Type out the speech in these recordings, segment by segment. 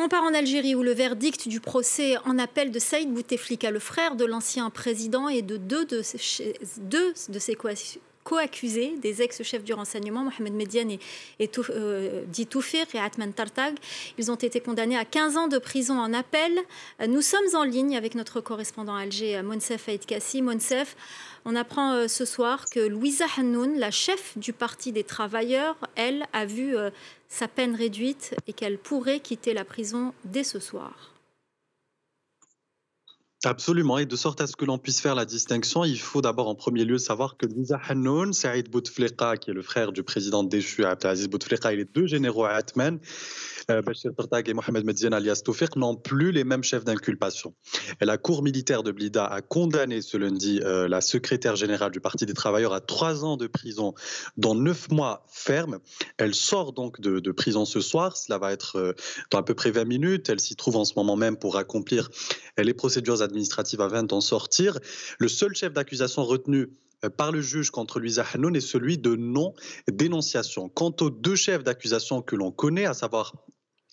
On part en Algérie où le verdict du procès en appel de Saïd Bouteflika, le frère de l'ancien président et de deux de ses, deux de ses co-accusés des ex-chefs du renseignement, Mohamed Median et, et euh, et Atman Tartag. Ils ont été condamnés à 15 ans de prison en appel. Euh, nous sommes en ligne avec notre correspondant à Alger, euh, Monsef Aïd Kassi. Monsef, on apprend ce soir que Louisa Hanoun, la chef du Parti des travailleurs, elle a vu sa peine réduite et qu'elle pourrait quitter la prison dès ce soir. Absolument, et de sorte à ce que l'on puisse faire la distinction, il faut d'abord en premier lieu savoir que Liza Hannoun, Saïd Bouteflika, qui est le frère du président déchu Abdelaziz Bouteflika, et les deux généraux à Atman, euh, Bachir Tartag et Mohamed Medzian alias Toufir, n'ont plus les mêmes chefs d'inculpation. La cour militaire de Blida a condamné ce lundi euh, la secrétaire générale du Parti des travailleurs à trois ans de prison, dont neuf mois ferme. Elle sort donc de, prison ce soir, cela va être euh, dans à peu près 20 minutes. Elle s'y trouve en ce moment même pour accomplir les procédures administratives administrative à 20 sortir. Le seul chef d'accusation retenu euh, par le juge contre Luisa Hanoun est celui de non-dénonciation. Quant aux deux chefs d'accusation que l'on connaît, à savoir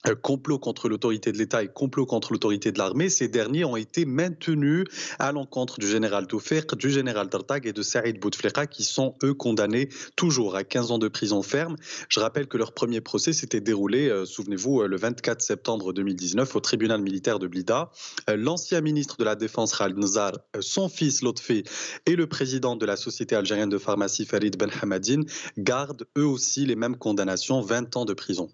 euh, complot contre l'autorité de l'État et complot contre l'autorité de l'armée, ces derniers ont été maintenus à l'encontre du général Toufiq, du général Tartag et de Saïd Bouteflika qui sont eux condamnés toujours à 15 ans de prison ferme. Je rappelle que leur premier procès s'était déroulé, euh, souvenez-vous, euh, le 24 septembre 2019 au tribunal militaire de Blida. L'ancien ministre de la Défense Khalid son fils Lotfi et le président de la société algérienne de pharmacie Farid Ben Hamadine gardent eux aussi les mêmes condamnations, 20 ans de prison.